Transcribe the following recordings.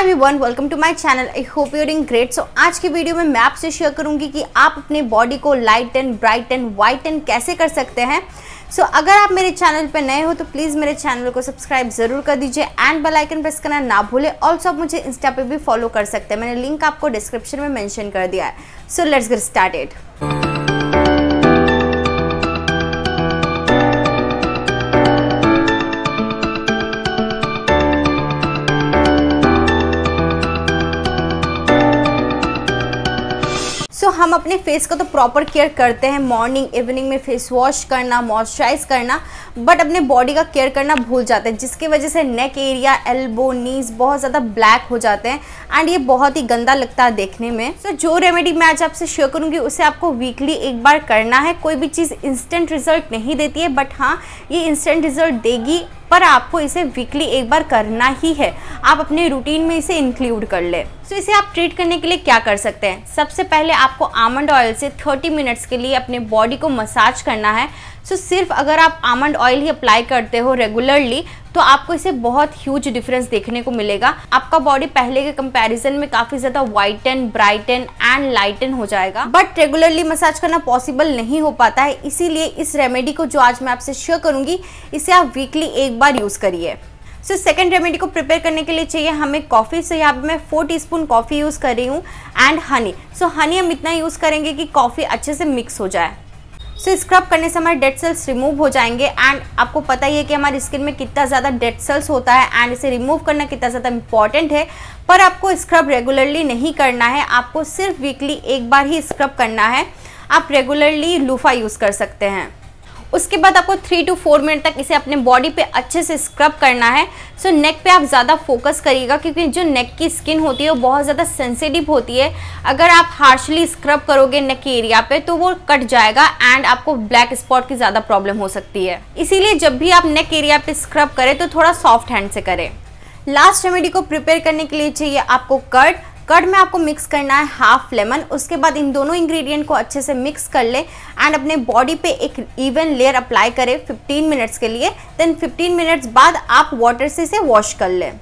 high everyone welcome to my channel I hope you're इंग great so आज की video में मैं आपसे शेयर करूंगी कि आप अपने बॉडी को light and bright and white and कैसे कर सकते हैं सो so, अगर आप मेरे चैनल पर नए हो तो प्लीज़ मेरे चैनल को सब्सक्राइब जरूर कर दीजिए एंड बेल आइकन प्रेस करना ना भूलें ऑल्सो आप मुझे इंस्टा पर भी फॉलो कर सकते हैं मैंने लिंक आपको डिस्क्रिप्शन में मैंशन कर दिया है सो लेट्स गेट स्टार्टेड हम अपने फेस को तो प्रॉपर केयर करते हैं मॉर्निंग इवनिंग में फेस वॉश करना मॉइस्चराइज करना बट अपने बॉडी का केयर करना भूल जाते हैं जिसकी वजह से नेक एरिया एल्बो नीज बहुत ज़्यादा ब्लैक हो जाते हैं एंड ये बहुत ही गंदा लगता है देखने में सो so, जो रेमेडी मैं आज आपसे शेयर करूँगी उसे आपको वीकली एक बार करना है कोई भी चीज़ इंस्टेंट रिजल्ट नहीं देती है बट हाँ ये इंस्टेंट रिजल्ट देगी पर आपको इसे वीकली एक बार करना ही है आप अपने रूटीन में इसे इंक्लूड कर ले तो इसे आप ट्रीट करने के लिए क्या कर सकते हैं सबसे पहले आपको आमंड ऑयल से 30 मिनट्स के लिए अपने बॉडी को मसाज करना है सो so, सिर्फ अगर आप आमंड ऑयल ही अप्लाई करते हो रेगुलरली तो आपको इसे बहुत ह्यूज डिफरेंस देखने को मिलेगा आपका बॉडी पहले के कंपैरिजन में काफी ज्यादा वाइटन ब्राइटन एंड लाइटन हो जाएगा बट रेगुलरली मसाज करना पॉसिबल नहीं हो पाता है इसीलिए इस रेमेडी को जो आज मैं आपसे शेयर करूंगी इसे आप वीकली एक बार यूज करिए सो सेकेंड रेमेडी को प्रिपेयर करने के लिए चाहिए हमें कॉफ़ी सो यहाँ पे मैं फोर टीस्पून कॉफ़ी यूज़ कर रही हूँ एंड हनी सो हनी हम इतना यूज़ करेंगे कि कॉफ़ी अच्छे से मिक्स हो जाए सो स्क्रब करने से हमारे डेड सेल्स रिमूव हो जाएंगे एंड आपको पता ही है कि हमारी स्किन में कितना ज़्यादा डेड सेल्स होता है एंड इसे रिमूव करना कितना ज़्यादा इंपॉर्टेंट है पर आपको स्क्रब रेगुलरली नहीं करना है आपको सिर्फ वीकली एक बार ही स्क्रब करना है आप रेगुलरली लूफा यूज़ कर सकते हैं उसके बाद आपको थ्री टू फोर मिनट तक इसे अपने बॉडी पे अच्छे से स्क्रब करना है सो so, नेक पे आप ज़्यादा फोकस करिएगा क्योंकि जो नेक की स्किन होती है वो बहुत ज़्यादा सेंसिटिव होती है अगर आप हार्शली स्क्रब करोगे नेक के एरिया पे तो वो कट जाएगा एंड आपको ब्लैक स्पॉट की ज़्यादा प्रॉब्लम हो सकती है इसीलिए जब भी आप नेक एरिया पर स्क्रब करें तो थोड़ा सॉफ्ट हैंड से करें लास्ट रेमेडी को प्रिपेयर करने के लिए चाहिए आपको कट कर्ड में आपको मिक्स करना है हाफ लेमन उसके बाद इन दोनों इंग्रेडिएंट को अच्छे से मिक्स कर ले एंड अपने बॉडी पे एक इवन लेयर अप्लाई करें 15 मिनट्स के लिए देन 15 मिनट्स बाद आप वाटर से इसे वॉश कर लें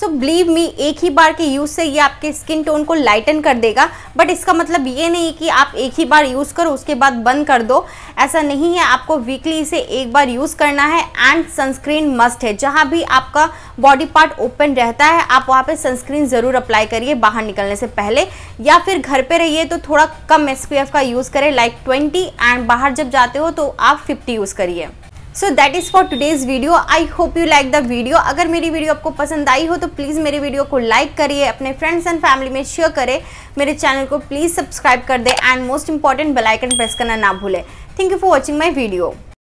सो बिलीव मी एक ही बार के यूज़ से ये आपके स्किन टोन को लाइटन कर देगा बट इसका मतलब ये नहीं कि आप एक ही बार यूज़ करो उसके बाद बंद कर दो ऐसा नहीं है आपको वीकली इसे एक बार यूज़ करना है एंड सनस्क्रीन मस्ट है जहाँ भी आपका बॉडी पार्ट ओपन रहता है आप वहाँ पर सनस्क्रीन ज़रूर अप्लाई करिए बाहर निकलने से पहले या फिर घर पर रहिए तो थोड़ा कम एस का यूज़ करें लाइक ट्वेंटी एंड बाहर जब जाते हो तो आप फिफ्टी यूज़ करिए so that is for today's video I hope you like the video अगर मेरी वीडियो आपको पसंद आई हो तो प्लीज़ मेरे वीडियो को लाइक करिए अपने फ्रेंड्स एंड फैमिली में शेयर करें मेरे चैनल को प्लीज़ सब्सक्राइब कर दें and most important bell icon press करना ना भूलें thank you for watching my video